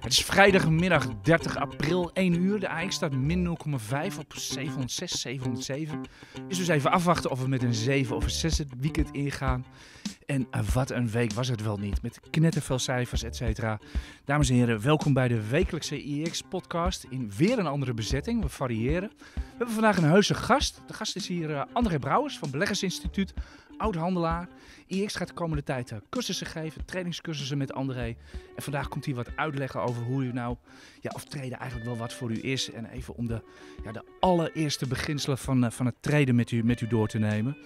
Het is vrijdagmiddag 30 april, 1 uur. De AX staat min 0,5 op 706, 707. Is dus even afwachten of we met een 7 of een 6 het weekend ingaan. En wat een week was het wel niet, met knetterveel cijfers, et cetera. Dames en heren, welkom bij de wekelijkse IEX-podcast in weer een andere bezetting. We variëren. We hebben vandaag een heuse gast. De gast is hier eh, André Brouwers van Beleggersinstituut, oud-handelaar. IEX gaat de komende tijd eh, cursussen geven, trainingscursussen met André. En vandaag komt hij wat uitleggen over hoe u nou, ja, of treden eigenlijk wel wat voor u is. En even om de, ja, de allereerste beginselen van, eh, van het treden met u, met u door te nemen.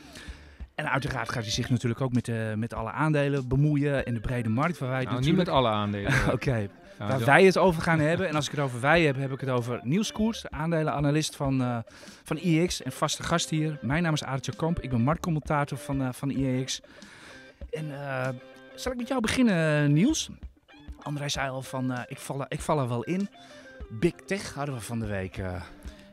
En uiteraard gaat hij zich natuurlijk ook met, eh, met alle aandelen bemoeien in de brede markt waar wij nou, niet met alle aandelen. Oké, nou, waar wij het over gaan hebben. En als ik het over wij heb, heb ik het over Nieuwskoers, Koers, aandelenanalist van, eh, van IEX en vaste gast hier. Mijn naam is Aartje Kamp, ik ben marktcommentator van, eh, van IEX. En zal ik met jou beginnen, Niels? André zei al van, ik, val, ik val er wel in. Big Tech hadden we van de week.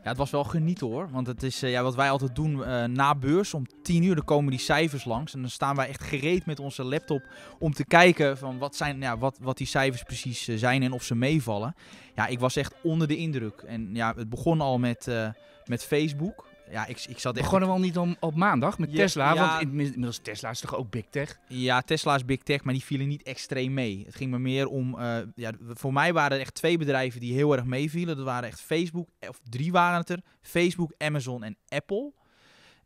Ja, het was wel geniet hoor. Want het is eh, ja, wat wij altijd doen eh, na beurs. Om tien uur dan komen die cijfers langs. En dan staan wij echt gereed met onze laptop om te kijken van wat, zijn, ja, wat, wat die cijfers precies eh, zijn en of ze meevallen. Ja, ik was echt onder de indruk. En ja, het begon al met, met Facebook ja, ik, ik zat echt... Begonnen we al niet om, op maandag met Tesla? Want inmiddels Tesla is toch ook big tech? Ja, Tesla is big tech, maar die vielen niet extreem mee. Het ging me meer om... Eh, ja, voor mij waren er echt twee bedrijven die heel erg meevielen. Dat waren echt Facebook, eh, of drie waren het er. Facebook, Amazon en Apple.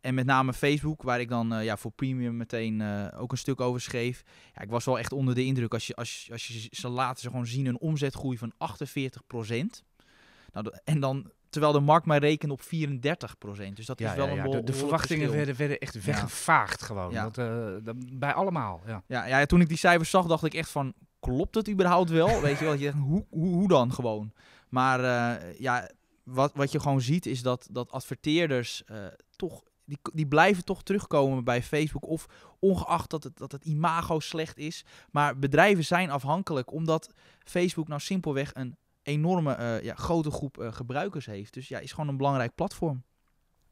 En met name Facebook, waar ik dan eh, ja, voor premium meteen ook een stuk over schreef. Ja, ik was wel echt onder de indruk als je, als, als je ze laten ze gewoon zien een omzetgroei van 48%. Nou, en dan Terwijl de markt maar rekende op 34 procent. Dus dat is wel ja, ja. een De, de verwachtingen werden, werden, echt weggevaagd gewoon. Eh, bij allemaal. Ja. Ja, toen ik die cijfers zag, dacht ik echt van... Klopt het überhaupt wel? Weet je wel, je, hoe, hoe, hoe dan gewoon? Maar eh, ja, wat, wat je gewoon ziet is dat, dat adverteerders eh, toch... Die, die blijven toch terugkomen bij Facebook. Of ongeacht dat het, dat het imago slecht is. Maar bedrijven zijn afhankelijk. Omdat Facebook nou simpelweg een enorme eh, ja, grote groep eh, gebruikers heeft. Dus ja, is gewoon een belangrijk platform.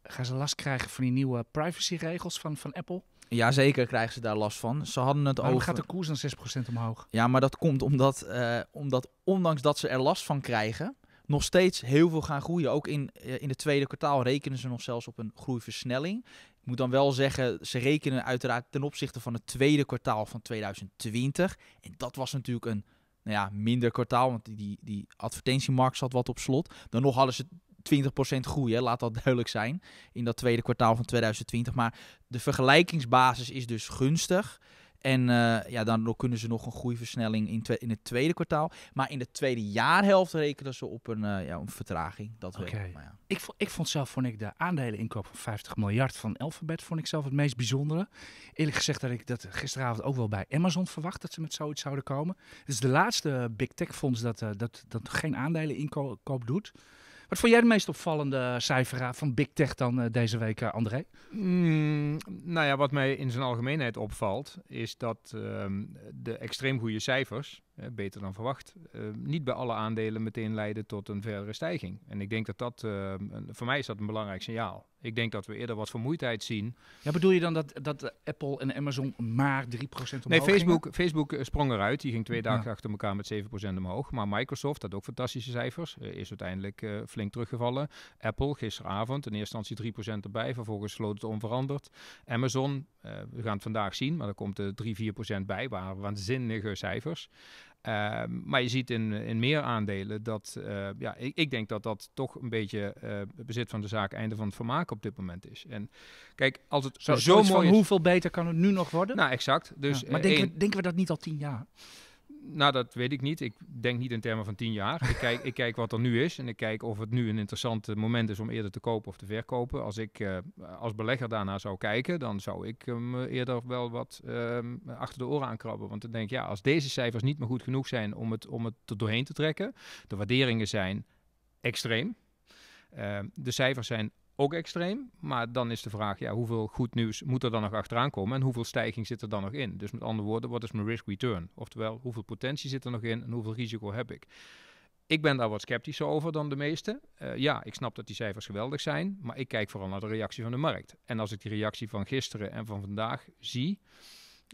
Gaan ze last krijgen van die nieuwe privacyregels van, van Apple? Jazeker krijgen ze daar last van. Ze hadden het over... gaat de koers dan 6% omhoog? Ja, maar dat komt omdat, eh, omdat ondanks dat ze er last van krijgen... nog steeds heel veel gaan groeien. Ook in, in het tweede kwartaal rekenen ze nog zelfs op een groeiversnelling. Ik moet dan wel zeggen, ze rekenen uiteraard ten opzichte van het tweede kwartaal van 2020. En dat was natuurlijk een nou ja, minder kwartaal, want die, die, advertentiemarkt zat wat op slot. Dan nog hadden ze 20% groei, hè, laat dat duidelijk zijn, in dat tweede kwartaal van 2020. Maar de vergelijkingsbasis is dus gunstig. En uh, ja, daardoor kunnen ze nog een groeiversnelling in, in het tweede kwartaal. Maar in de tweede jaarhelft rekenen ze op een, eh, ja, een vertraging. Dat okay. maar ja. ik, vond, ik vond zelf vond ik de aandeleninkoop van 50 miljard van Alphabet vond ik zelf het meest bijzondere. Eerlijk gezegd had ik dat gisteravond ook wel bij Amazon verwacht dat ze met zoiets zouden komen. Het is de laatste eh, big tech fonds dat, dat, dat geen aandeleninkoop doet. Wat vond jij de meest opvallende cijfera van Big Tech dan eh, deze week, eh, André? Mm, nou ja, wat mij in zijn algemeenheid opvalt, is dat ehm, de extreem goede cijfers eh, beter dan verwacht, eh, niet bij alle aandelen meteen leiden tot een verdere stijging. En ik denk dat dat, eh, voor mij is dat een belangrijk signaal. Ik denk dat we eerder wat vermoeidheid zien. Ja, bedoel je dan dat, dat Apple en Amazon maar 3% omhoog Nee, Facebook, Facebook sprong eruit. Die ging twee dagen achter elkaar met 7% omhoog. Maar Microsoft had ook fantastische cijfers. Is uiteindelijk flink teruggevallen. Apple gisteravond in eerste instantie 3% erbij. Vervolgens sloot het onveranderd. Amazon, we gaan het vandaag zien, maar er komt er 3-4% bij. Waren waanzinnige cijfers. Ehm, maar je ziet in, in meer aandelen dat, eh, ja, ik, ik, denk dat dat toch een beetje uh, bezit van de zaak, einde van het vermaak op dit moment is. En kijk, als het zo, zo mooi is... Hoeveel beter kan het nu nog worden? Nou, exact. Dus, maar eh, denken we dat niet al tien jaar? Nou, dat weet ik niet. Ik denk niet in termen van tien jaar. Ik kijk, ik kijk wat er nu is en ik kijk of het nu een interessant moment is om eerder te kopen of te verkopen. Als ik eh, als belegger daarna zou kijken, dan zou ik me eh, eerder wel wat ehm, achter de oren aankrabben. Want ik denk, ja, als deze cijfers niet meer goed genoeg zijn om het, om het er doorheen te trekken, de waarderingen zijn extreem. Ehm, de cijfers zijn ook extreem. Maar dan is de vraag, ja, hoeveel goed nieuws moet er dan nog achteraan komen en hoeveel stijging zit er dan nog in? Dus met andere woorden, wat is mijn risk return? Oftewel, hoeveel potentie zit er nog in en hoeveel risico heb ik? Ik ben daar wat sceptischer over dan de meesten. Eh, ja, ik snap dat die cijfers geweldig zijn, maar ik kijk vooral naar de reactie van de markt. En als ik die reactie van gisteren en van vandaag zie,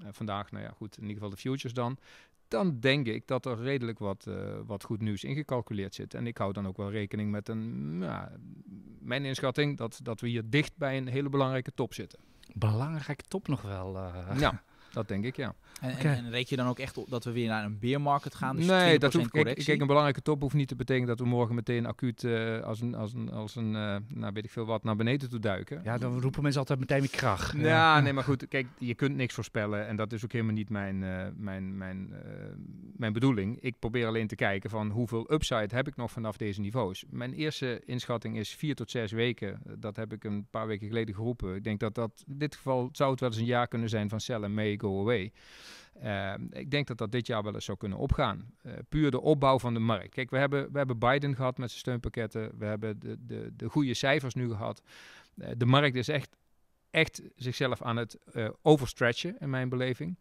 eh, vandaag, nou ja, goed, in ieder geval de futures dan, dan denk ik dat er redelijk wat, eh, wat goed nieuws ingecalculeerd zit. En ik hou dan ook wel rekening met een, ja, mijn inschatting dat, dat we hier dicht bij een hele belangrijke top zitten. Belangrijke top nog wel. Eh. Ja. Dat denk ik, ja. En, okay. en, je dan ook echt op dat we weer naar een beermarket gaan? Dus nee, dat hoeft, Ik kijk, een belangrijke top hoeft niet te betekenen dat we morgen meteen acuut eh, als een, als een, als een eh, nou weet ik veel wat, naar beneden toe duiken. Ja, dan roepen mensen altijd meteen weer krach. Ja, nee, maar goed, kijk, je kunt niks voorspellen en dat is ook helemaal niet mijn, eh, mijn, mijn mijn bedoeling. Ik probeer alleen te kijken van hoeveel upside heb ik nog vanaf deze niveaus. Mijn eerste inschatting is vier tot zes weken. Dat heb ik een paar weken geleden geroepen. Ik denk dat dat in dit geval zou het wel eens een jaar kunnen zijn van sell and may go away. Eh, ik denk dat dat dit jaar wel eens zou kunnen opgaan. Eh, puur de opbouw van de markt. Kijk, we hebben, we hebben Biden gehad met zijn steunpakketten. We hebben de, de, de goede cijfers nu gehad. Eh, de markt is echt, echt zichzelf aan het overstretchen, in mijn beleving.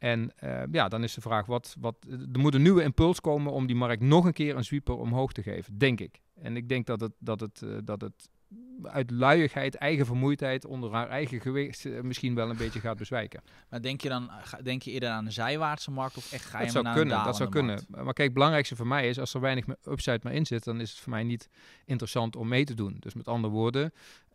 En eh, ja, dan is de vraag, wat, wat, er moet een nieuwe impuls komen om die markt nog een keer een sweeper omhoog te geven, denk ik. En ik denk dat het, dat het, eh, dat het uit luiigheid, eigen vermoeidheid, onder haar eigen gewicht eh, misschien wel een beetje gaat bezwijken. Maar denk je dan denk je eerder aan de zijwaartse markt of echt ga je dat zou naar kunnen, Dat zou kunnen. Maar kijk, het belangrijkste voor mij is, als er weinig upside maar in zit, dan is het voor mij niet interessant om mee te doen. Dus met andere woorden...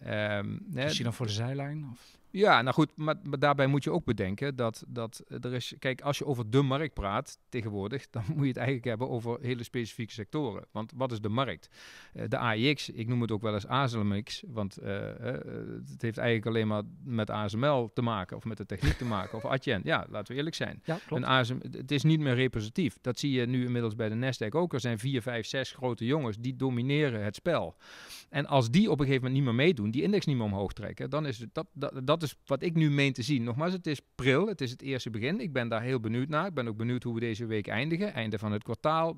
Um, je dan voor de zijlijn? Of? Ja, nou goed, maar, daarbij moet je ook bedenken dat, dat er is... Kijk, als je over de markt praat tegenwoordig, dan moet je het eigenlijk hebben over hele specifieke sectoren. Want wat is de markt? Eh, de AIX, ik noem het ook wel eens ASMX, want eh, eh, het heeft eigenlijk alleen maar met ASML te maken of met de techniek te maken of Atjen. Ja, laten we eerlijk zijn. Ja, klopt. het is niet meer representatief. Dat zie je nu inmiddels bij de Nasdaq ook. Er zijn vier, vijf, zes grote jongens die domineren het spel. En als die op een gegeven moment niet meer meedoen, die index niet meer omhoog trekken, dan is het, dat, dat, is wat ik nu meen te zien. Nogmaals, het is pril, het is het eerste begin. Ik ben daar heel benieuwd naar. Ik ben ook benieuwd hoe we deze week eindigen. Einde van het kwartaal,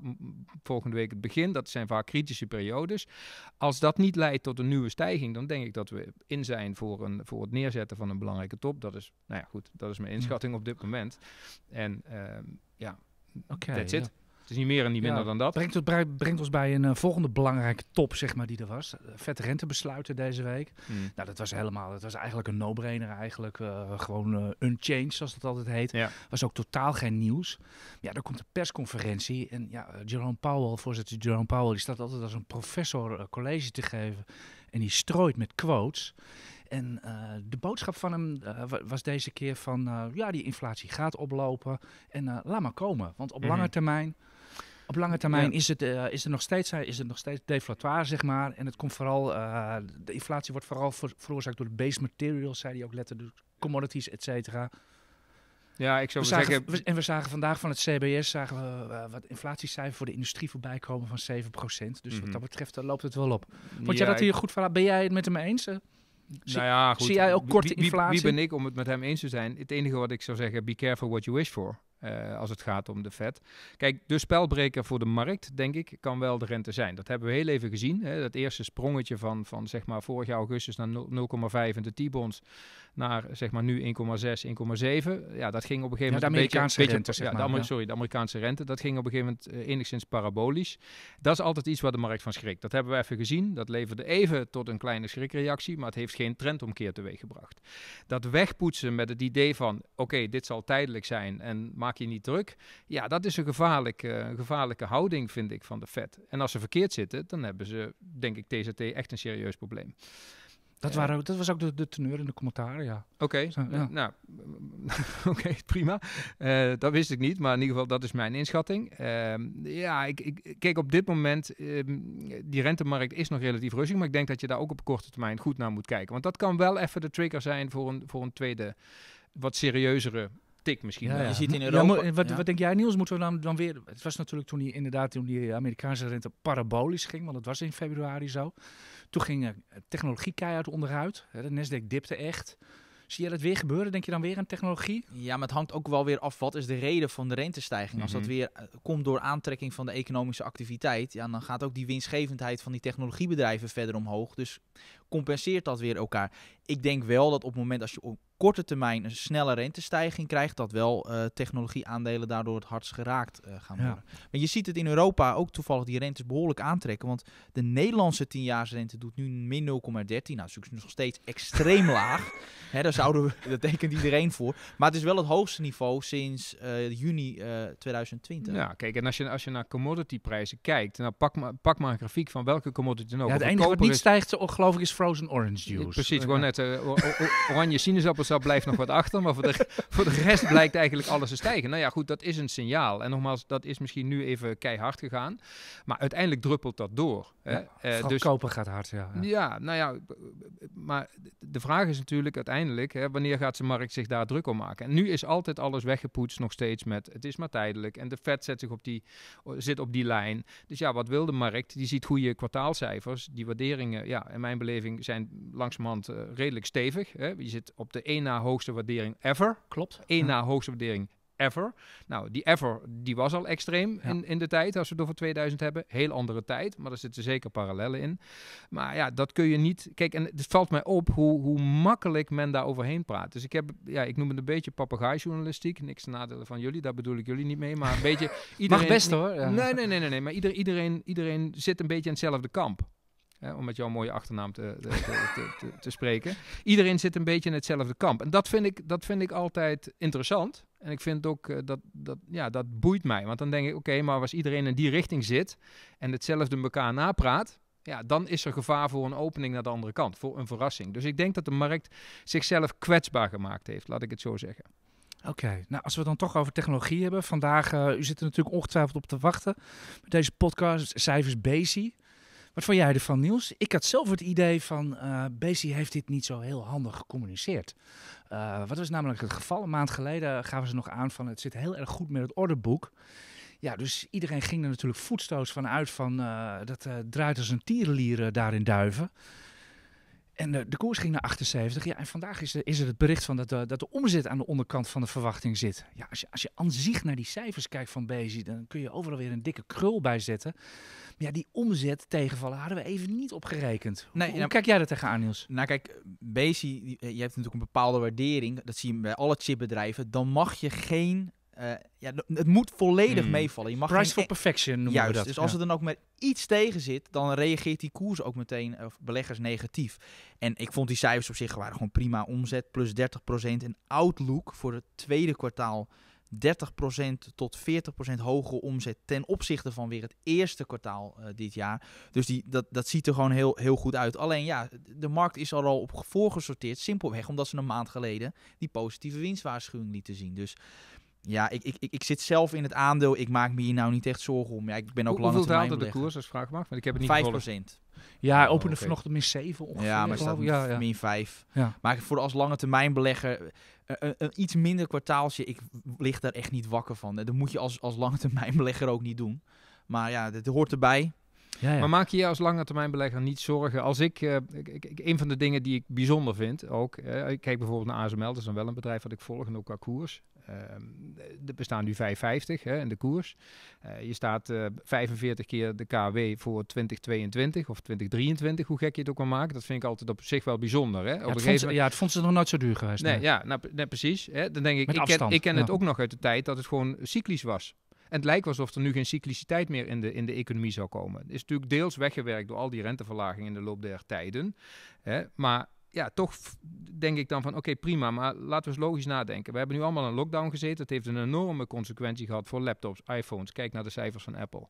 volgende week het begin. Dat zijn vaak kritische periodes. Als dat niet leidt tot een nieuwe stijging, dan denk ik dat we in zijn voor, een, voor het neerzetten van een belangrijke top. Dat is, nou ja, goed, dat is mijn inschatting op dit moment. En ehm, ja, oké. that's it. Het is niet meer en niet minder dan dat. Brengt, ons bij, brengt ons bij een eh, volgende belangrijke top, zeg maar, die er was. Eh, Vet rentebesluiten deze week. Hmm. Nou, dat was helemaal, dat was eigenlijk een no-brainer eigenlijk. Eh, gewoon unchanged, zoals dat altijd heet. Was ook totaal geen nieuws. Ja, dan komt de persconferentie en ja, Jerome Powell, voorzitter Jerome Powell, die staat altijd als een professor college te geven. En die strooit met quotes. En de boodschap van hem was deze keer van, ja, die inflatie gaat oplopen en laat maar komen. Want op mhm. lange termijn op lange termijn is, het, eh, is, nog steeds, eh, is nog steeds deflatoir, zeg maar. En het komt vooral, eh, de inflatie wordt vooral veroorzaakt door de base materials, zei hij ook letterlijk, dus commodities, et cetera. Ja, ik zou zeggen... we, en we zagen vandaag van het CBS zagen we, wat inflatiecijfer voor de industrie voorbij komen van 7%. Dus wat mhm. dat betreft loopt het wel op. Vond jij dat hier goed van? Ben jij het met hem eens? nou ja, goed. Zie jij ook korte wie, Wie, ben ik om het met hem eens te zijn? Het enige wat ik zou zeggen, be careful what you wish for. Eh, als het gaat om de vet. Kijk, de spelbreker voor de markt, denk ik, kan wel de rente zijn. Dat hebben we heel even gezien. Hè. Dat eerste sprongetje van, van zeg maar vorig jaar augustus naar 0,5 en de T-bonds naar zeg maar nu 1,6, 1,7. Ja, dat ging op een gegeven moment. de Amerikaanse een beetje, rente, ja, de Sorry, de Amerikaanse rente. Dat ging op een gegeven moment eh, enigszins parabolisch. Dat is altijd iets waar de markt van schrikt. Dat hebben we even gezien. Dat leverde even tot een kleine schrikreactie, maar het heeft geen trendomkeer teweeggebracht. Dat wegpoetsen met het idee van: oké, dit zal tijdelijk zijn en maak je niet druk. Ja, dat is een gevaarlijke, eh, gevaarlijke houding, vind ik, van de Fed. En als ze verkeerd zitten, dan hebben ze, denk ik, TZT echt een serieus probleem. Dat, eh. waren, dat was ook de, teneur in de commentaar, ja. Oké, eh, nou, oké, prima. dat wist ik niet, maar in ieder geval, dat is mijn inschatting. Ehm, ja, ik, ik, kijk, op dit moment, uh, die rentemarkt is nog relatief rustig, maar ik denk dat je daar ook op korte termijn goed naar moet kijken. Want dat kan wel even de trigger zijn voor een, voor een tweede, wat serieuzere misschien. Ja, Je ziet in Europa... Eh, ja, maar, wat, wat, denk jij Niels, moeten we dan, dan weer... Het was natuurlijk toen die, inderdaad toen die Amerikaanse rente parabolisch ging, want dat was in februari zo. Toen ging eh, technologie keihard onderuit. de Nasdaq dipte echt. Zie je dat weer gebeuren? Denk je dan weer aan technologie? Ja, maar het hangt ook wel weer af. Wat is de reden van de rentestijging? Mm Als dat mhm. weer eh, komt door aantrekking van de economische activiteit, ja, dan gaat ook die winstgevendheid van die technologiebedrijven verder omhoog. Dus compenseert dat weer elkaar. Ik denk wel dat op het moment als je op korte termijn een snelle rentestijging krijgt, dat wel uh, technologieaandelen daardoor het hardst geraakt eh, gaan worden. Maar je ziet het in Europa ook toevallig die rentes behoorlijk aantrekken, want de Nederlandse tienjaarsrente doet nu min 0,13. Nou, dat is nog steeds extreem laag. Hè, daar zouden we, dat tekent iedereen voor. Maar het is wel het hoogste niveau sinds eh, juni 2020. Ja, kijk, en als je, als je naar commodityprijzen kijkt, nou pak maar, pak maar een grafiek van welke commodity dan ook. Ja, het enige wat niet stijgt, geloof ik, is frozen orange juice. Precies, eh, gewoon net eh, oranje sinaasappelsap blijft nog wat achter, maar voor de, voor de rest blijkt eigenlijk alles te stijgen. Nou ja, goed, dat is een signaal. En nogmaals, dat is misschien nu even keihard gegaan, maar uiteindelijk druppelt dat door. Hè? Eh, dus, kopen gaat hard, ja, ja. nou ja, maar de vraag is natuurlijk uiteindelijk, hè, wanneer gaat de markt zich daar druk om maken? En nu is altijd alles weggepoetst nog steeds met, het is maar tijdelijk en de Fed zet zich op die, zit op die lijn. Dus ja, wat wil de markt? Die ziet goede kwartaalcijfers, die waarderingen, ja, in mijn beleving zijn langzamerhand uh, redelijk stevig. Hè? Je zit op de 1 na hoogste waardering ever. Klopt. Eén na hoogste waardering ever. Nou, die ever, die was al extreem in, in de tijd, als we het over 2000 hebben. Heel andere tijd, maar daar zitten zeker parallellen in. Maar ja, dat kun je niet... Kijk, en het valt mij op hoe, hoe makkelijk men daar overheen praat. Dus ik heb, ja, ik noem het een beetje papegaaijournalistiek. Niks nadelen van jullie, daar bedoel ik jullie niet mee, maar een beetje... Iedereen, Mag best hoor. Nee, nee, nee, nee, nee, maar iedereen, iedereen zit een beetje in hetzelfde kamp om met jouw mooie achternaam te, te, te, te, spreken. Iedereen zit een beetje in hetzelfde kamp. En dat vind ik, dat vind ik altijd interessant. En ik vind ook eh, dat, dat, ja, dat boeit mij. Want dan denk ik, oké, maar als iedereen in die richting zit en hetzelfde elkaar napraat. Ja, dan is er gevaar voor een opening naar de andere kant, voor een verrassing. Dus ik denk dat de markt zichzelf kwetsbaar gemaakt heeft, laat ik het zo zeggen. Oké, nou als we het dan toch over technologie hebben. Vandaag, eh, u zit er natuurlijk ongetwijfeld op te wachten met deze podcast, Cijfers Basie. Wat vond jij ervan, Niels? Ik had zelf het idee van uh, heeft dit niet zo heel handig gecommuniceerd. Eh, wat was namelijk het geval? Een maand geleden gaven ze nog aan van het zit heel erg goed met het orderboek. Ja, dus iedereen ging er natuurlijk voetstoots van uit van eh, dat uh, draait als een tierenlieren daar in Duiven. En de, koers ging naar 78. Ja, en vandaag is, er, is er het bericht van dat de, dat de omzet aan de onderkant van de verwachting zit. Ja, als je, als je aan zich naar die cijfers kijkt van Bezi, dan kun je overal weer een dikke krul bij zetten ja, die omzet tegenvallen hadden we even niet opgerekend. Nee, hoe, nou- kijk jij daar tegenaan, Niels? Nou, kijk, Bezi, eh, je hebt natuurlijk een bepaalde waardering. Dat zie je bij alle chipbedrijven. Dan mag je geen eh, ja, het moet volledig hmm. meevallen. Je mag Price for perfection noemen we dat. Dus als het er dan ook maar iets tegen zit, dan reageert die koers ook meteen of beleggers negatief. En ik vond die cijfers op zich waren gewoon prima. Omzet plus 30% en outlook voor het tweede kwartaal 30% tot 40% hogere omzet ten opzichte van weer het eerste kwartaal eh, dit jaar. Dus die, dat, dat ziet er gewoon heel, heel goed uit. Alleen ja, de markt is er al op voorgesorteerd, simpelweg omdat ze een maand geleden die positieve winstwaarschuwing lieten zien. Dus ja, ik, ik, ik, ik zit zelf in het aandeel. Ik maak me hier nou niet echt zorgen om. Ja, ik ben ook Hoe, langer termijn Hoeveel de koers als vraag mag? ik heb het niet 5 procent. Ja, opende oh, vanochtend min 7 ongeveer. Ja, maar staat min, ja, min 5. Ja. Maar voor als lange termijn belegger... Eh, eh, een, iets minder kwartaaltje, ik lig daar echt niet wakker van. Dat moet je als, als langetermijnbelegger ook niet doen. Maar ja, dit hoort erbij. Ja, ja. Maar maak je je als lange termijn belegger niet zorgen. Als eh, ik, ik, ik, een van de dingen die ik bijzonder vind ook, eh, ik kijk bijvoorbeeld naar ASML, dat is dan wel een bedrijf wat ik volg en ook qua koers. Uh, er bestaan nu 5,50 hè, in de koers. Eh, je staat 45 keer de KW voor 2022 of 2023, hoe gek je het ook maar maakt. Dat vind ik altijd op zich wel bijzonder. Hè? Ja, op het, vond, ja het ze nog nooit zo duur geweest. Nee, Ja, nou, precies. Hè? Dan denk ik, ik ken, ik ken het ook nog uit de tijd dat het gewoon cyclisch was het lijkt alsof er nu geen cycliciteit meer in de, in de economie zou komen. Het is natuurlijk deels weggewerkt door al die renteverlagingen in de loop der tijden. Hè, maar ja, toch denk ik dan van oké, prima, maar laten we eens logisch nadenken. We hebben nu allemaal een lockdown gezeten. Dat heeft een enorme consequentie gehad voor laptops, iPhones. Kijk naar de cijfers van Apple.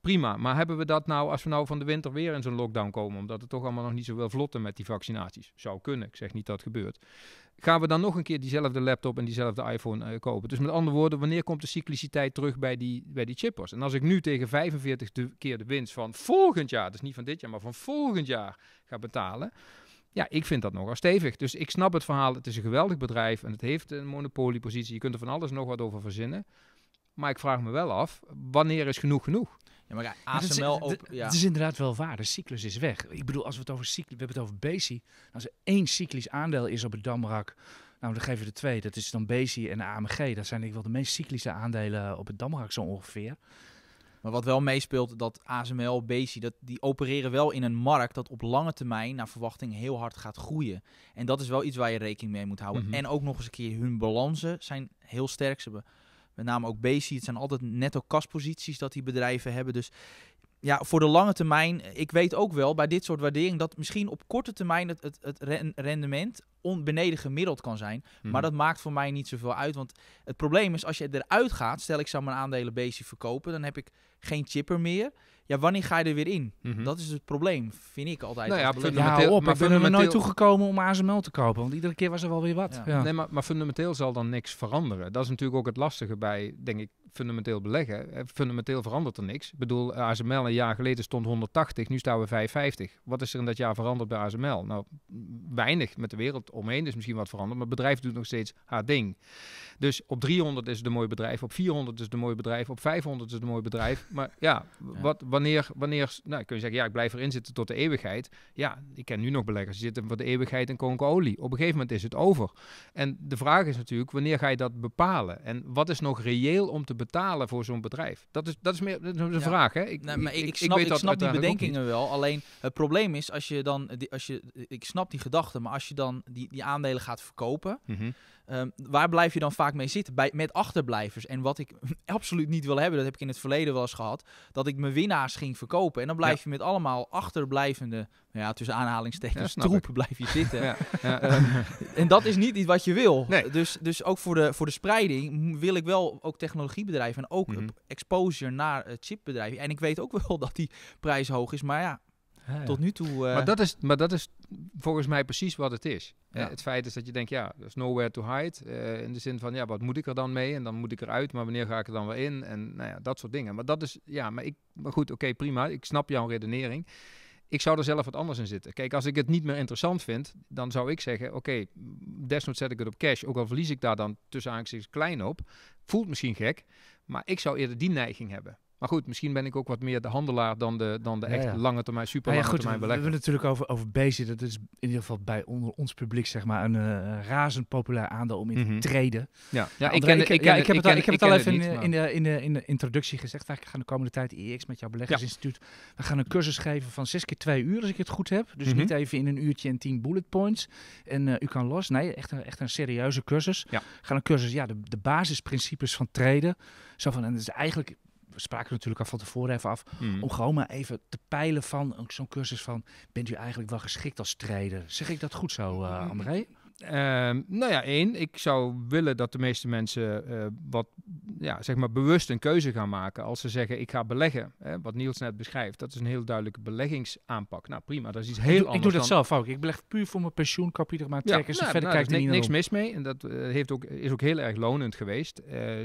Prima, maar hebben we dat nou als we nou van de winter weer in zo'n lockdown komen, omdat het toch allemaal nog niet zo wel vlotten met die vaccinaties? Zou kunnen, ik zeg niet dat het gebeurt gaan we dan nog een keer diezelfde laptop en diezelfde iPhone eh, kopen. Dus met andere woorden, wanneer komt de cycliciteit terug bij die, bij die chippers? En als ik nu tegen 45 de, keer de winst van volgend jaar, dus niet van dit jaar, maar van volgend jaar ga betalen. Ja, ik vind dat nogal stevig. Dus ik snap het verhaal. Het is een geweldig bedrijf en het heeft een monopoliepositie. Je kunt er van alles nog wat over verzinnen. Maar ik vraag me wel af, wanneer is genoeg genoeg? maar ASML... Het is, ja. het is inderdaad wel waar, de cyclus is weg. Ik bedoel, als we het over cyclus... We hebben het over Besi. Nou, als er één cyclisch aandeel is op het Damrak... Nou, dan geven we er twee. Dat is dan Besi en AMG. Dat zijn denk ik wel de meest cyclische aandelen op het Damrak zo ongeveer. Maar wat wel meespeelt, dat ASML, Besi, dat, die opereren wel in een markt dat op lange termijn naar verwachting heel hard gaat groeien. En dat is wel iets waar je rekening mee moet houden. Mhm. En ook nog eens een keer, hun balansen zijn heel sterk. Ze hebben met name ook BC. Het zijn altijd netto kasposities dat die bedrijven hebben. Dus ja, voor de lange termijn, ik weet ook wel bij dit soort waardering dat misschien op korte termijn het, het, rendement on, beneden gemiddeld kan zijn. Maar mhm. dat maakt voor mij niet zoveel uit. Want het probleem is, als je eruit gaat, stel ik zou mijn aandelen BC verkopen, dan heb ik geen chipper meer ja, wanneer ga je er weer in? Mhm. Dat is het probleem, vind ik altijd. Nou ja, op, ik ben er nooit toegekomen om ASML te kopen, want iedere keer was er wel weer wat. Ja. Nee, maar, maar fundamenteel zal dan niks veranderen. Dat is natuurlijk ook het lastige bij, denk ik, fundamenteel beleggen. Eh, fundamenteel verandert er niks. Ik bedoel, eh, ASML een jaar geleden stond 180, nu staan we 550. Wat is er in dat jaar veranderd bij ASML? Nou, weinig met de wereld omheen is misschien wat veranderd, maar het bedrijf doet nog steeds haar ding. Dus op 300 is het een mooi bedrijf, op 400 is het een mooi bedrijf, op 500 is het een mooi bedrijf. Maar ja, Wat, wanneer, wanneer nou, kun je zeggen, ja, ik blijf erin zitten tot de eeuwigheid. Ja, ik ken nu nog beleggers die zitten voor de eeuwigheid in koninkolie. Op een gegeven moment is het over. En de vraag is natuurlijk, wanneer ga je dat bepalen? En wat is nog reëel om te betalen voor zo'n bedrijf? Dat is, dat is meer een vraag. Hè? Ik, maar ik, snap, ik, snap die bedenkingen wel. Alleen het probleem is als je dan. Die, als je, ik snap die gedachte, maar als je dan die, die aandelen gaat verkopen. Mhm. Ehm, waar blijf je dan vaak mee zitten? Bij, met achterblijvers. En wat ik absoluut niet wil hebben, dat heb ik in het verleden wel eens gehad, dat ik mijn winnaars ging verkopen. En dan blijf je met allemaal achterblijvende, nou ja, tussen aanhalingstekens, ja, blijf je zitten. Ja. Ehm. en dat is niet iets wat je wil. Dus, dus ook voor de, voor de spreiding wil ik wel ook technologiebedrijven en ook mhm. exposure naar eh, chipbedrijven. En ik weet ook wel dat die prijs hoog is, maar ja, tot nu toe... Eh, maar, dat is, maar dat is volgens mij precies wat het is. Eh, het feit is dat je denkt, ja, there's nowhere to hide. Eh, in de zin van, ja, wat moet ik er dan mee? En dan moet ik eruit, maar wanneer ga ik er dan weer in? En nou ja, dat soort dingen. Maar dat is, ja, maar, ik, maar goed, oké, prima. Ik snap jouw redenering. Ik zou er zelf wat anders in zitten. Kijk, als ik het niet meer interessant vind, dan zou ik zeggen, oké, desnoods zet ik het op cash. Ook al verlies ik daar dan tussen aangezicht klein op. Voelt misschien gek, maar ik zou eerder die neiging hebben. Maar goed, misschien ben ik ook wat meer de handelaar dan de, dan de echt lange termijn, super nou lange ja, goed, termijn belegger. We hebben natuurlijk over, over bezig. Dat is in ieder geval bij onder ons publiek zeg maar een eh, razend populair aandeel om in te mhm. treden. Ja, nou, ja, ik, ken, ik, ik, heb het, ik heb het al even in, de, in, de, in de introductie gezegd. We gaan de komende tijd EX met jouw beleggersinstituut. We gaan een cursus geven van zes keer twee uur als ik het goed heb. Dus mhm. niet even in een uurtje en tien bullet points. En eh, u kan los. Nee, echt een, echt een serieuze cursus. Ja. We gaan een cursus, ja, de, de basisprincipes van treden. Zo van, en dat is eigenlijk we spraken natuurlijk al van tevoren even af, mhm. om gewoon maar even te peilen van zo'n cursus van, bent u eigenlijk wel geschikt als trader? Zeg ik dat goed zo, uh, André? Ehm, nou ja, één, ik zou willen dat de meeste mensen eh, wat ja, zeg maar bewust een keuze gaan maken. Als ze zeggen, ik ga beleggen, hè, wat Niels net beschrijft, dat is een heel duidelijke beleggingsaanpak. Nou prima, dat is iets heel ik doe, anders. Ik doe dat zelf ook. Ik beleg puur voor mijn pensioen, maar trekken. Ja, verder niks mis mee. En dat eh, heeft ook, is ook heel erg lonend geweest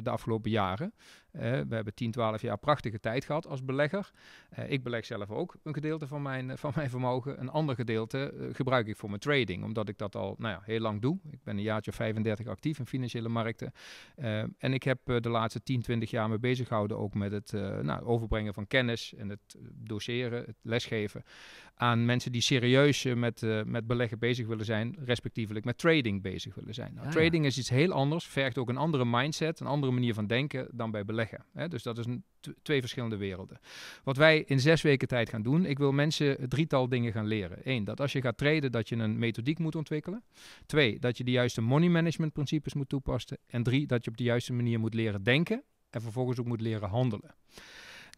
de afgelopen jaren. Eh, we hebben 10, 12 jaar prachtige tijd gehad als belegger. Eh, ik beleg zelf ook een gedeelte van mijn, eh, van mijn vermogen. Een ander gedeelte gebruik ik voor mijn trading, omdat ik dat al nou ja, heel lang doe. Ik ben een jaartje 35 actief in financiële markten. en ik heb de laatste 10, 20 jaar me bezig gehouden ook met het nou, overbrengen van kennis en het doseren, het lesgeven aan mensen die serieus met, met beleggen bezig willen zijn, respectievelijk met trading bezig willen zijn. Nou, ah, trading is iets heel anders, vergt ook een andere mindset, een andere manier van denken dan bij beleggen. Hè? Dus dat is twee verschillende werelden. Wat wij in zes weken tijd gaan doen, ik wil mensen drietal dingen gaan leren. Eén, dat als je gaat traden, dat je een methodiek moet ontwikkelen. Twee, dat je de juiste money management principes moet toepassen. En drie, dat je op de juiste manier moet leren denken en vervolgens ook moet leren handelen.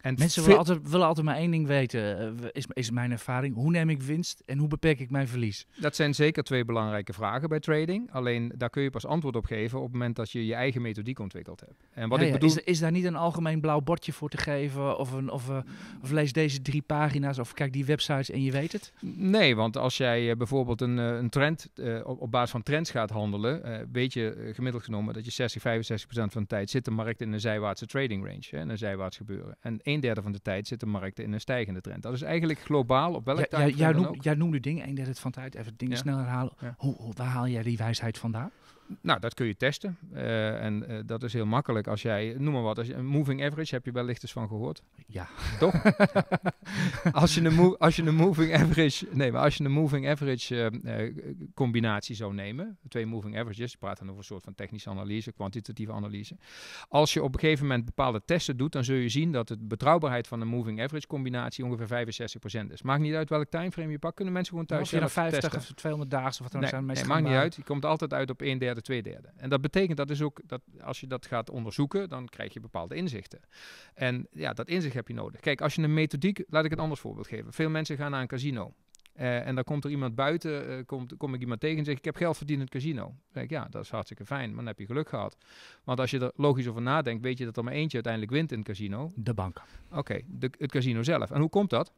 Mensen willen altijd, willen altijd maar één ding weten, eh, is, is mijn ervaring. Hoe neem ik winst en hoe beperk ik mijn verlies? Dat zijn zeker twee belangrijke vragen bij trading. Alleen daar kun je pas antwoord op geven op het moment dat je je eigen methodiek ontwikkeld hebt. En wat ik bedoel... Is, is, daar niet een algemeen blauw bordje voor te geven? Of, een, of, eh, of lees deze drie pagina's of kijk die websites en je weet het? Nee, want als jij eh, bijvoorbeeld een, een trend op, op, basis van trends gaat handelen, weet je gemiddeld genomen dat je 60, 65 procent van de tijd zit de markt in een zijwaartse trading range, hè, een zijwaarts gebeuren. En een derde van de tijd zitten markten in een stijgende trend. Dat is eigenlijk globaal op welke ja, tijd. jij, eh, noem, jij noemde dingen, een derde van de tijd, even dingen sneller halen. Hoe, waar haal jij die wijsheid vandaan? Nou, dat kun je testen. Eh, en eh, dat is heel makkelijk als jij, noem maar wat, als je, een moving average heb je wellicht eens van gehoord. Ja. Toch? als, je een als je een moving average, nee, maar als je een moving average eh, combinatie zou nemen, twee moving averages, je praat dan over een soort van technische analyse, kwantitatieve analyse. Als je op een gegeven moment bepaalde testen doet, dan zul je zien dat de betrouwbaarheid van een moving average combinatie ongeveer 65% is. Maakt niet uit welk timeframe je pakt, kunnen mensen gewoon thuis. Of je 50 of 200 dagen of wat dan ook nee, zijn. Nee, maakt niet uit. Je komt altijd uit op 1 derde de twee derde. En dat betekent dat is ook dat als je dat gaat onderzoeken, dan krijg je bepaalde inzichten. En ja, dat inzicht heb je nodig. Kijk, als je een methodiek, laat ik een ander voorbeeld geven. Veel mensen gaan naar een casino. Eh, en dan komt er iemand buiten, uh, komt, kom ik iemand tegen en zeg ik heb geld verdiend in het casino. Dan denk ik, ja, dat is hartstikke fijn, maar dan heb je geluk gehad. Want als je er logisch over nadenkt, weet je dat er maar eentje uiteindelijk wint in het casino. De bank. Oké, het casino zelf. En hoe komt dat?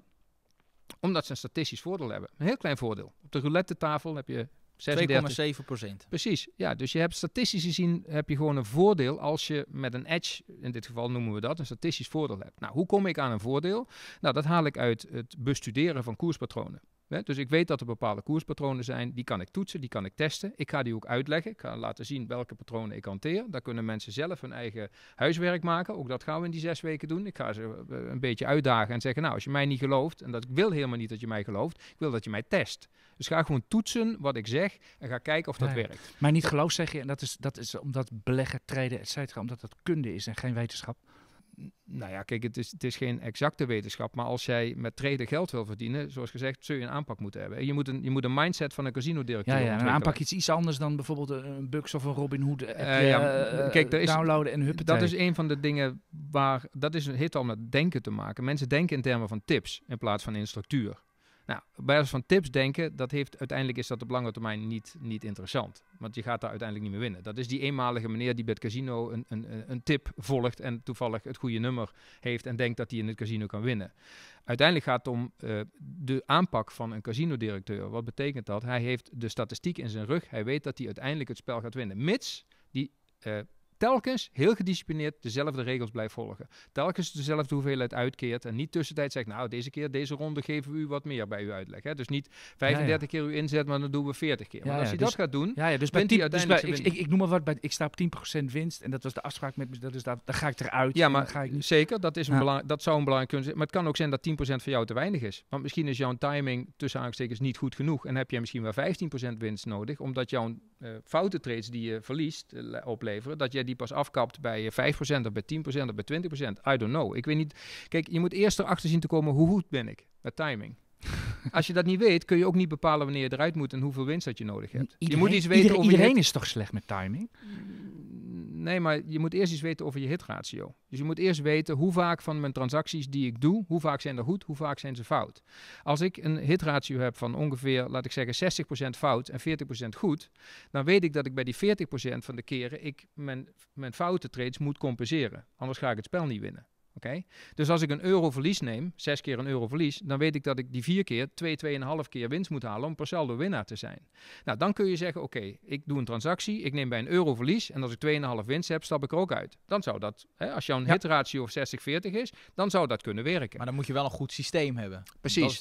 Omdat ze een statistisch voordeel hebben. Een heel klein voordeel. Op de roulette tafel heb je 2,7 procent. Precies, ja. Dus je hebt statistisch gezien heb je gewoon een voordeel als je met een edge, in dit geval noemen we dat, een statistisch voordeel hebt. Nou, hoe kom ik aan een voordeel? Nou, dat haal ik uit het bestuderen van koerspatronen. Dus ik weet dat er bepaalde koerspatronen zijn, die kan ik toetsen, die kan ik testen. Ik ga die ook uitleggen, ik ga laten zien welke patronen ik hanteer. Daar kunnen mensen zelf hun eigen huiswerk maken, ook dat gaan we in die zes weken doen. Ik ga ze eh, een beetje uitdagen en zeggen, nou als je mij niet gelooft, en dat ik wil helemaal niet dat je mij gelooft, ik wil dat je mij test. Dus ga gewoon toetsen wat ik zeg en ga kijken of dat werkt. Maar niet geloof zeg je, en dat is, dat is omdat beleggen, treden, et cetera, omdat dat kunde is en geen wetenschap nou ja, kijk, het is, het is geen exacte wetenschap, maar als jij met treden geld wil verdienen, zoals gezegd, zul je een aanpak moeten hebben. Je moet een, je moet een mindset van een casino-directeur ja, ja, een aanpak iets, iets anders dan bijvoorbeeld een Bux of een Robin Hood eh, ja, eh, kijk, is, downloaden en huppen. Dat is een van de dingen waar, dat is, heeft al met denken te maken. Mensen denken in termen van tips in plaats van in structuur. Nou, op basis van tips denken, dat heeft, uiteindelijk is dat op lange termijn niet, niet interessant. Want je gaat daar uiteindelijk niet meer winnen. Dat is die eenmalige meneer die bij het casino een, een, een tip volgt en toevallig het goede nummer heeft en denkt dat hij in het casino kan winnen. Uiteindelijk gaat het om eh, de aanpak van een casinodirecteur. Wat betekent dat? Hij heeft de statistiek in zijn rug. Hij weet dat hij uiteindelijk het spel gaat winnen. Mits die eh, telkens heel gedisciplineerd dezelfde regels blijft volgen. Telkens dezelfde hoeveelheid uitkeert en niet tussentijd zegt, nou deze keer, deze ronde geven we u wat meer bij uw uitleg. Hè? Dus niet 35 keer uw inzet, maar dan doen we 40 keer. Maar als je dat dus gaat doen, ja, ja, dus, dus bij ik, ik, ik, noem maar wat, bij, ik sta op 10% winst en dat was de afspraak met me, dus daar, dan ga ik eruit. Ja, maar ga ik zeker, dat, is een belang, dat zou een belangrijk kunnen zijn. Maar het kan ook zijn dat 10% voor jou te weinig is. Want misschien is jouw timing tussen aangestekens niet goed genoeg en heb je misschien wel 15% winst nodig, omdat jouw eh, Fouten trades die je verliest eh, opleveren, dat jij die pas afkapt bij 5% eh, of bij 10% of bij 20%. I don't know. Ik weet niet. Kijk, je moet eerst erachter zien te komen hoe goed ben ik met timing. Als je dat niet weet, kun je ook niet bepalen wanneer je eruit moet en hoeveel winst dat je nodig hebt. Iedereen, je moet iets weten iedereen, iedereen heen is toch slecht met timing? Mm nee, maar je moet eerst eens weten over je hitratio. Dus je moet eerst weten hoe vaak van mijn transacties die ik doe, hoe vaak zijn er goed, hoe vaak zijn ze fout. Als ik een hitratio heb van ongeveer, laat ik zeggen, 60% fout en 40% goed, dan weet ik dat ik bij die 40% van de keren ik mijn, mijn foute trades moet compenseren. Anders ga ik het spel niet winnen. Oké? Dus als ik een euro verlies neem, zes keer een euro verlies, dan weet ik dat ik die vier keer, twee, tweeënhalf keer winst moet halen om per saldo winnaar te zijn. Nou, dan kun je zeggen, oké, ik doe een transactie, ik neem bij een euro verlies en als ik 2,5 winst heb, stap ik er ook uit. Dan zou dat, hè, als jouw ja. hitratio of 60-40 is, dan zou dat kunnen werken. Maar dan moet je wel een goed systeem hebben. Precies.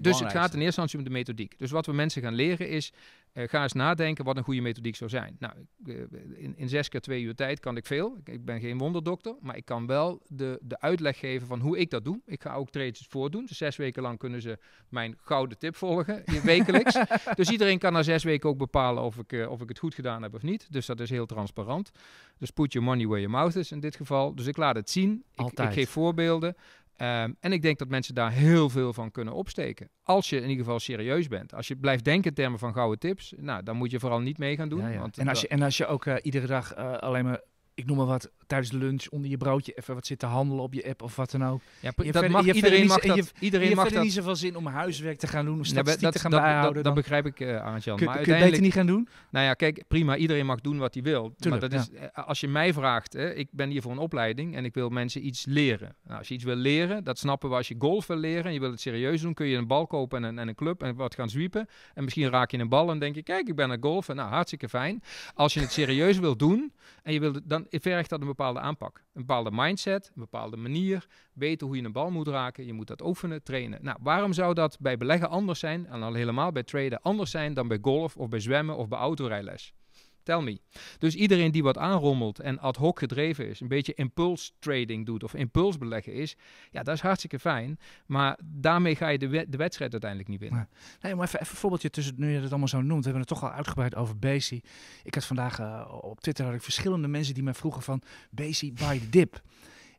dus het gaat in eerste instantie om de methodiek. Dus wat we mensen gaan leren is, uh, ga eens nadenken wat een goede methodiek zou zijn. Nou, eh, in, in zes keer twee uur tijd kan ik veel. Ik, ben geen wonderdokter, maar ik kan wel de, de uitleg geven van hoe ik dat doe. Ik ga ook trades voordoen. Dus zes weken lang kunnen ze mijn gouden tip volgen, wekelijks. dus iedereen kan na zes weken ook bepalen of ik, eh, of ik het goed gedaan heb of niet. Dus dat is heel transparant. Dus put your money where your mouth is in dit geval. Dus ik laat het zien. Ik, ik geef voorbeelden. Ehm, en ik denk dat mensen daar heel veel van kunnen opsteken. Als je in ieder geval serieus bent. Als je blijft denken in termen van gouden tips, nou, dan moet je vooral niet mee gaan doen. Want en, als je, en als je ook eh, iedere dag eh, alleen maar ik noem maar wat, tijdens de lunch onder je broodje even wat zitten handelen op je app of wat dan ook. Ja, dat mag, iedereen mag dat. Je, iedereen je mag niet zoveel zin om huiswerk te gaan doen, of statistiek dat, te gaan dat, Dat, begrijp ik, uh, Arjan. Kun, maar kun je beter niet gaan doen? Nou ja, kijk, prima, iedereen mag doen wat hij wil. maar dat is, eh, als je mij vraagt, hè, ik ben hier voor een opleiding en ik wil mensen iets leren. Nou, als je iets wil leren, dat snappen we. Als je golf wil leren en je wil het serieus doen, kun je een bal kopen en een, en een club en wat gaan zwiepen. En misschien raak je een bal en denk je, kijk, ik ben aan golf. nou, hartstikke fijn. Als je het serieus wil doen en je wil dan dan vergt dat een bepaalde aanpak. Een bepaalde mindset, een bepaalde manier. Weten hoe je een bal moet raken. Je moet dat oefenen, trainen. Nou, waarom zou dat bij beleggen anders zijn? En al helemaal bij traden anders zijn dan bij golf of bij zwemmen of bij autorijles? Tell me. Dus iedereen die wat aanrommelt en ad hoc gedreven is, een beetje impuls trading doet of impuls beleggen is, ja, dat is hartstikke fijn. Maar daarmee ga je de, de wedstrijd uiteindelijk niet winnen. Nee, maar even, even, een voorbeeldje tussen, nu je het allemaal zo noemt. We hebben het toch al uitgebreid over Basie. Ik had vandaag eh, op Twitter had ik verschillende mensen die mij vroegen van Basie buy the dip.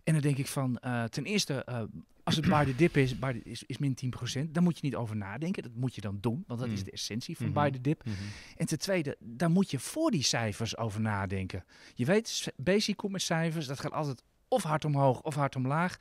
En dan denk ik van, eh, ten eerste, eh, als het bij de dip is, bij is, is min 10%, dan moet je niet over nadenken. Dat moet je dan doen, want dat is mm. de essentie van mhm. bij de dip. Mhm. En ten tweede, daar moet je voor die cijfers over nadenken. Je weet, basic komt met cijfers, dat gaat altijd of hard omhoog of hard omlaag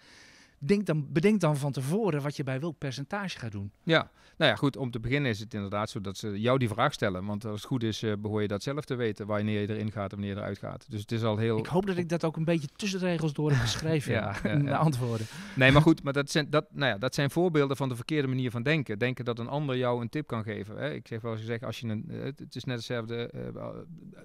denk dan, bedenk dan van tevoren wat je bij welk percentage gaat doen. Ja, nou ja, goed. Om te beginnen is het inderdaad zo dat ze jou die vraag stellen. Want als het goed is, uh, behoor je dat zelf te weten wanneer je erin gaat en wanneer je eruit gaat. Dus het is al heel. Ik hoop dat ik dat ook een beetje tussen de regels door heb geschreven. ja, de antwoorden. Nee, maar goed, maar dat zijn, dat, nou ja, dat zijn voorbeelden van de verkeerde manier van denken. Denken dat een ander jou een tip kan geven. Hè? Ik zeg wel eens gezegd, als je een, eh, het is net hetzelfde. Uh,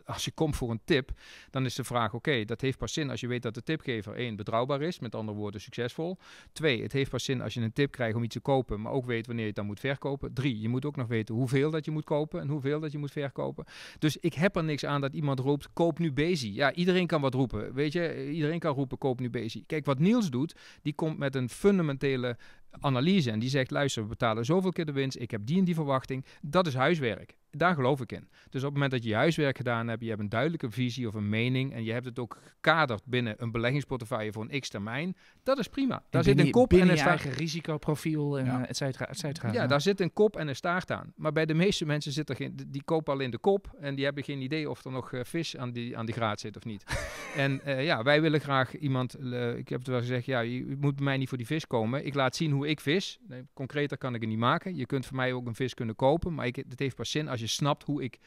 als je komt voor een tip, dan is de vraag: oké, dat heeft pas zin als je weet dat de tipgever één betrouwbaar is, met andere woorden succesvol. Twee, het heeft pas zin als je een tip krijgt om iets te kopen, maar ook weet wanneer je het dan moet verkopen. Drie, je moet ook nog weten hoeveel dat je moet kopen en hoeveel dat je moet verkopen. Dus ik heb er niks aan dat iemand roept, koop nu Bezi. Ja, iedereen kan wat roepen, weet je. Iedereen kan roepen, koop nu Bezi. Kijk, wat Niels doet, die komt met een fundamentele analyse en die zegt: luister, we betalen zoveel keer de winst, ik heb die en die verwachting. Dat is huiswerk. Daar geloof ik in. Dus op het moment dat je huiswerk gedaan hebt, je hebt een duidelijke visie of een mening en je hebt het ook gekaderd binnen een beleggingsportefeuille voor een x termijn, dat is prima. Daar zit een kop en een staart. eigen risicoprofiel en ja. Eh, et cetera, et cetera. Ja, daar zit een kop en een staart aan. Maar bij de meeste mensen zit er geen, die kopen alleen de kop en die hebben geen idee of er nog eh, vis aan die, aan die graad zit of niet. en eh, ja, wij willen graag iemand, ik heb het wel gezegd, ja, je moet bij mij niet voor die vis komen. Ik laat zien hoe ik vis. Nee, concreter kan ik het niet maken. Je kunt voor mij ook een vis kunnen kopen, maar ik, het heeft pas zin als je snapt hoe ik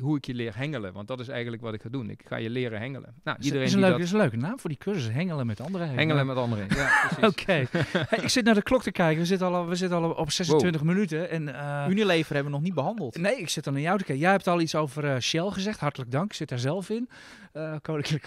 hoe ik je leer hengelen. Want dat is eigenlijk wat ik ga doen. Ik ga je leren hengelen. Nou, iedereen is, een die dat... is een leuke naam voor die cursus. Hengelen met anderen. Hengelen met anderen, ja, Oké. ik zit naar de klok te kijken. We zitten al, we zitten al op 26 minuten. En, eh, Unilever hebben we nog niet behandeld. Nee, ik zit dan naar jou te kijken. Jij hebt al iets over eh, Shell gezegd. Hartelijk dank. Ik zit daar zelf in. Eh, nou, ik, je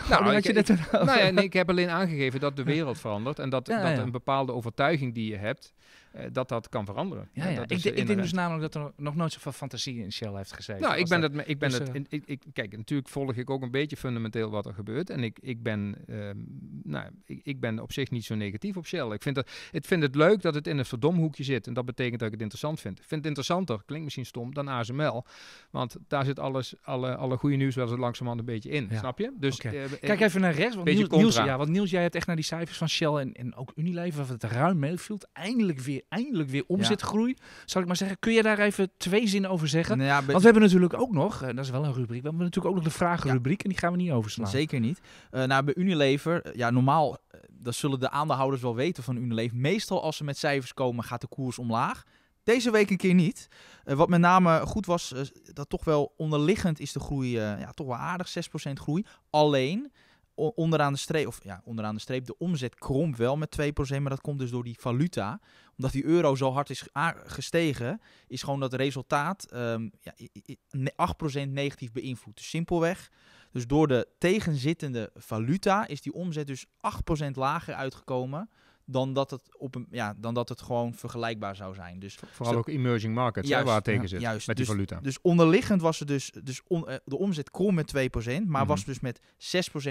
nou nee, ik heb alleen aangegeven dat de wereld verandert. En dat, dat een bepaalde overtuiging die je hebt... Eh, dat dat kan veranderen. Ja, eh, ik, ik denk dus namelijk dat er nog nooit zoveel fantasie in Shell heeft gezeten. Nou, ik ben dat, ik ben dus, eh, ik, kijk, natuurlijk volg ik ook een beetje fundamenteel wat er gebeurt. En ik, ik ben, ehm, nou, ik, ik, ben op zich niet zo negatief op Shell. Ik vind, dat, ik vind het leuk dat het in het verdomhoekje zit. En dat betekent dat ik het interessant vind. Ik vind het interessanter, klinkt misschien stom, dan ASML. Want daar zit alles, alle, alle goede nieuws wel eens langzamerhand een beetje in. Snap je? Dus kijk even naar rechts. Want Niels, ja, want Niels, jij hebt echt naar die cijfers van Shell en, en ook Unilever, of het ruim meeviel, eindelijk weer eindelijk weer omzetgroei. Zal ik maar zeggen, kun je daar even twee zinnen over zeggen? Nou ja, Want we hebben natuurlijk ook nog, en eh, dat is wel een rubriek, we hebben natuurlijk ook nog de vragenrubriek en die gaan we niet overslaan. Zeker niet. Uh, nou, bij Unilever, eh, ja, normaal, dat zullen de aandeelhouders wel weten van Unilever. Meestal als ze met cijfers komen, gaat de koers omlaag. Deze week een keer niet. wat met name goed was, dat toch wel onderliggend is de groei ja, toch wel aardig. 6% groei. Alleen, onderaan de streep, of ja, onderaan de streep, de omzet kromp wel met 2%, maar dat komt dus door die valuta. Omdat die euro zo hard is gestegen, is gewoon dat resultaat um, ja, 8% negatief beïnvloed. Dus simpelweg, dus door de tegenzittende valuta is die omzet dus 8% lager uitgekomen dan dat het, op ja, dan dat het gewoon vergelijkbaar zou zijn. Dus, Vooral ook emerging markets juist, waar het tegen ja, zit juist, met die dus- valuta. Dus onderliggend was er dus, dus eh, de omzet kon met 2%, maar mhm. was dus met 6%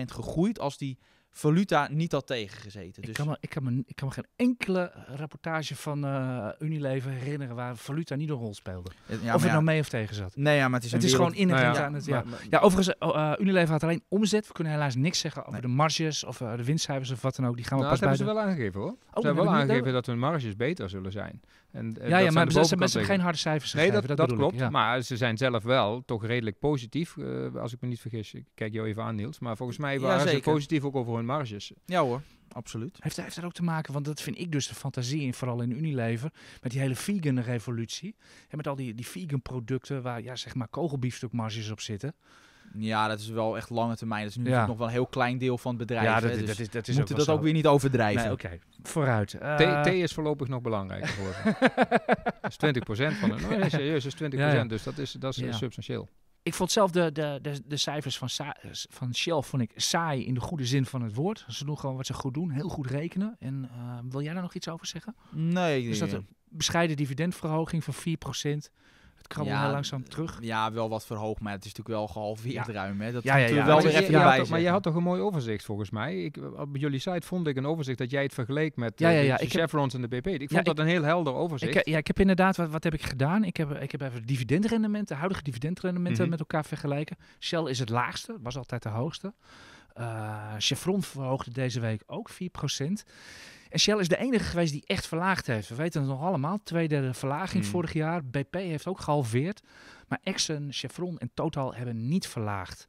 gegroeid als die Voluta niet al tegengezeten. Dus... Ik, kan me, ik, ik kan me geen enkele rapportage van uh, Unilever herinneren waar Valuta niet een rol speelde. of het nou mee of tegen zat. Nee, ja, maar het is, het is gewoon in het, nou, ja. Aan het ja. overigens, uh, Unilever had alleen omzet. We kunnen helaas niks zeggen over de marges of de winstcijfers of wat dan ook. Die gaan we nou, pas dat bij. Dat hebben ze wel aangegeven hoor. Oh, ze hebben wel aangegeven dat hun marges beter zullen zijn. En, ja, ja, maar ze, hebben geen harde cijfers gegeven. dat, klopt. Maar ze zijn zelf wel toch redelijk positief, eh, als ik me niet vergis. Ik kijk jou even aan, Niels. Maar volgens mij waren ze positief ook over hun marges. Ja hoor, absoluut. Heeft, heeft dat ook te maken, want dat vind ik dus de fantasie, in, vooral in Unilever, met die hele vegan revolutie. En met al die, die vegan producten waar ja, zeg maar kogelbiefstukmarges op zitten. Ja, dat is wel echt lange termijn. Dat is nu nog wel een heel klein deel van het bedrijf. Ja, hè, dus dat dat moeten ook dat ook weer niet overdrijven. Nee, Oké, vooruit. T, eh, is voorlopig nog belangrijker voor. dat is 20% van het. Nee, serieus, dat is 20%. Dus dat is, dat is eh, substantieel. Ik vond zelf de, de, de, cijfers van, van Shell vond ik saai in de goede zin van het woord. Ze doen gewoon wat ze goed doen, heel goed rekenen. En eh, wil jij daar nog iets over zeggen? Nee. Dus dat een bescheiden dividendverhoging van 4% krabbel ja, heel langzaam terug. Ja, wel wat verhoogd, maar het is natuurlijk wel gehalveerd ruim. Hè? Dat ja, wel weer even bij Maar je had toch een mooi overzicht volgens mij. Ik, op jullie site vond ik een overzicht dat jij het vergeleek met ja, eh, de, en de BP. Ik vond dat een heel helder overzicht. Eh, ja, ik heb inderdaad, wat, wat heb ik gedaan? Ik heb, ik heb even dividendrendementen, huidige dividendrendementen mhm. met elkaar vergelijken. Shell is het laagste, was altijd de hoogste. Uh, Chevron verhoogde deze week ook 4%. En Shell is de enige geweest die echt verlaagd heeft. We weten het nog allemaal. Tweede verlaging hmm. vorig jaar. BP heeft ook gehalveerd. Maar Exxon, Chevron en Total hebben niet verlaagd.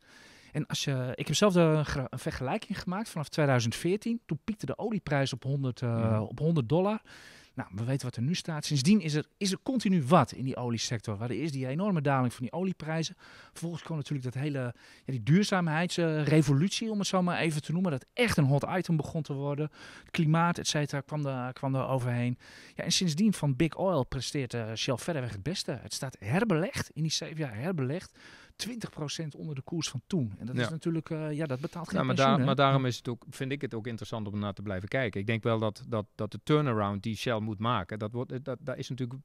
En als je, ik heb zelf een vergelijking gemaakt vanaf 2014. Toen piekte de olieprijs op 100, eh, hmm. op 100 dollar. Nou, we weten wat er nu staat. Sindsdien is er, is er continu wat in die oliesector. Waar er is die enorme daling van die olieprijzen. Vervolgens kwam natuurlijk dat hele ja, die duurzaamheidsrevolutie, om het zo maar even te noemen. Dat echt een hot item begon te worden. klimaat, et cetera, kwam daar kwam er overheen. Ja, en sindsdien van Big Oil presteert eh, Shell verderweg het beste. Het staat herbelegd in die zeven jaar, herbelegd. 20% onder de koers van toen. En dat is natuurlijk, eh, ja, dat betaalt geen ja, maar, daarom is het ook, vind ik het ook interessant om naar te blijven kijken. Ik denk wel dat, dat, dat de turnaround die Shell moet maken, dat wordt, dat, daar is natuurlijk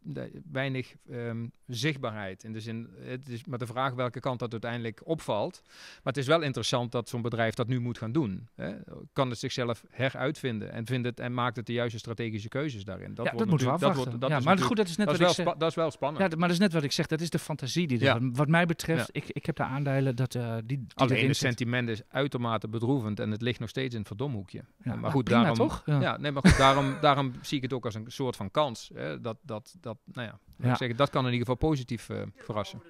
weinig ehm, zichtbaarheid. In de zin, het is maar de vraag welke kant dat uiteindelijk opvalt. Maar het is wel interessant dat zo'n bedrijf dat nu moet gaan doen. Hè? Kan het zichzelf heruitvinden en, vindt het, en maakt het de juiste strategische keuzes daarin? Dat, ja, wordt dat wordt, dat ja, maar goed, dat is net wat is wel ik zeg. Dat is wel spannend. Ja, maar dat is net wat ik zeg. Dat is de fantasie die er, wat mij betreft ik, heb de aandelen dat eh, die, die Alleen het sentiment is uitermate bedroevend en het ligt nog steeds in het verdomhoekje. Ja, maar, nou, goed, daarom, toch? Ja. nee, maar goed, daarom, daarom zie ik het ook als een soort van kans. Hè? Dat, dat, dat, nou ja, Ik dat kan in ieder geval positief eh, verrassen.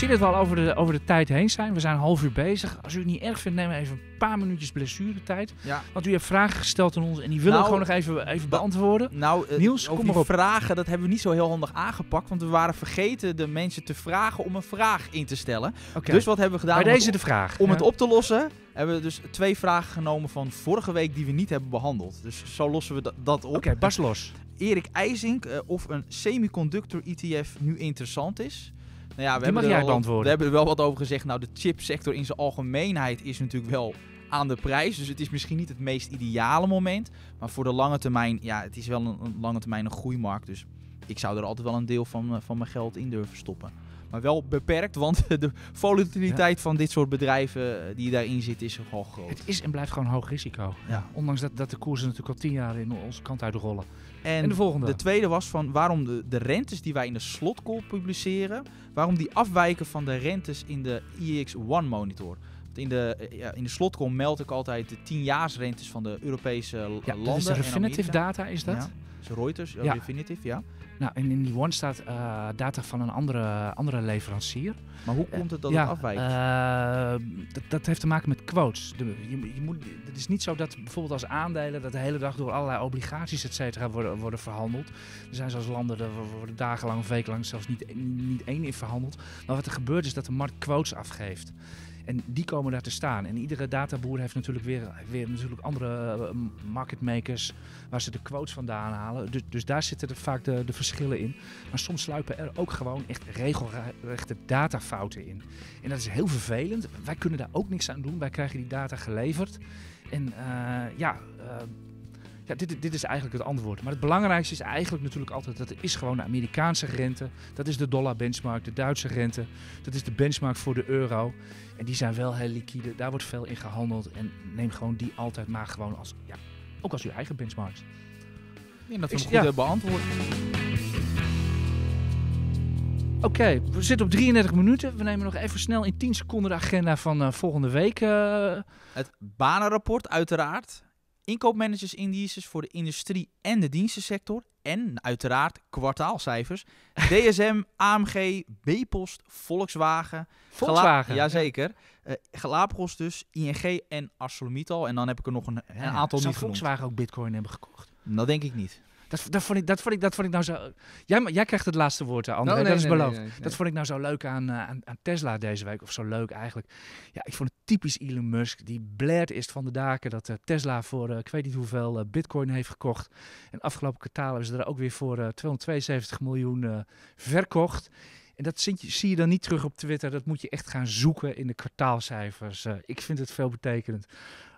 zie dat we al over de, over de tijd heen zijn. We zijn een half uur bezig. Als u het niet erg vindt, nemen we even een paar minuutjes blessuretijd. Want u hebt vragen gesteld aan ons en die willen we nou, gewoon nog even, even beantwoorden. Nou, eh, Niels, kom op. vragen, dat hebben we niet zo heel handig aangepakt. Want we waren vergeten de mensen te vragen om een vraag in te stellen. Dus wat hebben we gedaan? Bij deze de vraag. Om het op te lossen hebben we dus twee vragen genomen van vorige week die we niet hebben behandeld. Dus zo lossen we dat, op. Oké, pas los. Erik IJzink eh, of een semiconductor ETF nu interessant is. Nou ja, we Die We hebben er wel wat over gezegd. Nou, de chipsector in zijn algemeenheid is natuurlijk wel aan de prijs. Dus het is misschien niet het meest ideale moment. Maar voor de lange termijn, ja, het is wel een, lange termijn een groeimarkt. Dus ik zou er altijd wel een deel van, eh, van mijn geld in durven stoppen maar wel beperkt. Want de volatiliteit van dit soort bedrijven eh, die daarin zit is gewoon groot. Het is en blijft gewoon hoog risico. Ja. Ondanks dat, dat de koersen natuurlijk al tien jaar in onze kant uit rollen. En, de volgende. De tweede was van waarom de, de rentes die wij in de slotcall publiceren, waarom die afwijken van de rentes in de ex one monitor. In de, eh, ja, in de slotcall meld ik altijd de 10 van de Europese ja, landen. Dat is Refinitiv data, is dat? Ja, dat is Reuters, ja, Refinitiv, ja. Nou, en in die one staat eh, data van een andere, andere leverancier. Maar hoe komt het dat het afwijkt? Uh, dat, dat, heeft te maken met quotes. je, je, moet, het is niet zo dat bijvoorbeeld als aandelen dat de hele dag door allerlei obligaties et cetera worden, worden verhandeld. Er zijn zelfs landen, daar worden dagenlang wekenlang zelfs niet, niet één in verhandeld. Maar wat er gebeurt is dat de markt quotes afgeeft. En die komen daar te staan. En iedere databoer heeft natuurlijk weer, weer natuurlijk andere eh, marketmakers waar ze de quotes vandaan halen. Dus, dus daar zitten er vaak de, de verschillen in. Maar soms sluipen er ook gewoon echt regelrechte datafouten in. En dat is heel vervelend. Wij kunnen daar ook niks aan doen. Wij krijgen die data geleverd. En eh, ja, eh, ja, dit, dit is eigenlijk het antwoord. Maar het belangrijkste is eigenlijk natuurlijk altijd dat er is gewoon de Amerikaanse rente. Dat is de dollar benchmark, de Duitse rente. Dat is de benchmark voor de euro. En die zijn wel heel liquide. Daar wordt veel in gehandeld. En neem gewoon die altijd maar gewoon als, ja, ook als uw eigen benchmarks. Ja, dat we goed beantwoord. Oké, we zitten op 33 minuten. We nemen nog even snel in 10 seconden de agenda van eh, volgende week. Eh. Het banenrapport, uiteraard. Inkoopmanagers indices voor de industrie en de dienstensector. En uiteraard kwartaalcijfers. DSM, AMG, B-Post, Volkswagen. Volkswagen. jazeker. Eh, Galapagos dus, ING en ArcelorMittal. En dan heb ik er nog een, een ja, aantal niet genoemd. Volkswagen ook bitcoin hebben gekocht? Dat denk ik niet. Dat, dat, vond ik, dat, vond ik, dat vond ik nou zo... Jij, jij krijgt het laatste woord, André. Oh, dat is beloofd. dat vond ik nou zo leuk eh, aan, aan, Tesla deze week. Of zo leuk eigenlijk. Ja, ik vond het typisch Elon Musk. Die blared is van de daken dat eh, Tesla voor eh, ik weet niet hoeveel bitcoin heeft gekocht. En afgelopen kwartaal hebben ze er ook weer voor 272 miljoen verkocht. En dat zie je dan niet terug op Twitter. Dat moet je echt gaan zoeken in de kwartaalcijfers. ik vind het veelbetekenend.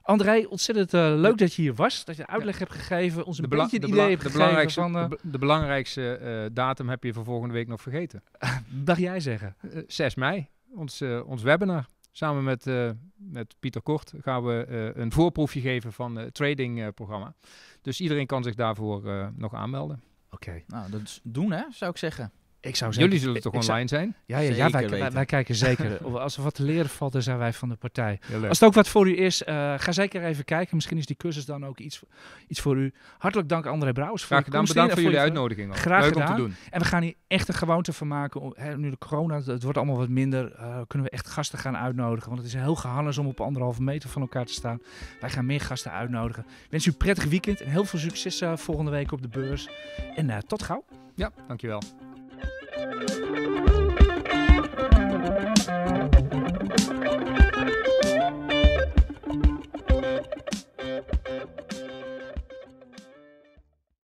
André, ontzettend eh, leuk dat je hier was. Dat je uitleg hebt gegeven. Ons een de idee hebt de gegeven belangrijkste, eh, de, belangrijkste eh, datum heb je voor volgende week nog vergeten. Mag jij zeggen? 6 mei, ons, ons webinar. Samen met, met Pieter Kort gaan we een voorproefje geven van het tradingprogramma. dus iedereen kan zich daarvoor nog aanmelden. Oké. Nou, dat is doen hè, zou ik zeggen. Ik zou zeggen, Jullie zullen toch online zijn? Ja, ja, ja wij, kijken zeker. Als er wat te leren valt, dan zijn wij van de partij. Als het ook wat voor u is, eh, ga zeker even kijken. Misschien is die cursus dan ook iets, iets voor u. Hartelijk dank André Brouwers voor Graag gedaan, bedankt voor, jullie uitnodiging. Graag gedaan. om te doen. En we gaan hier echt een gewoonte van maken. nu de corona, het wordt allemaal wat minder, eh, kunnen we echt gasten gaan uitnodigen. Want het is heel gehannes om op anderhalve meter van elkaar te staan. Wij gaan meer gasten uitnodigen. Ik wens u een prettig weekend en heel veel succes eh, volgende week op de beurs. En tot gauw. Ja, dankjewel. Thank you.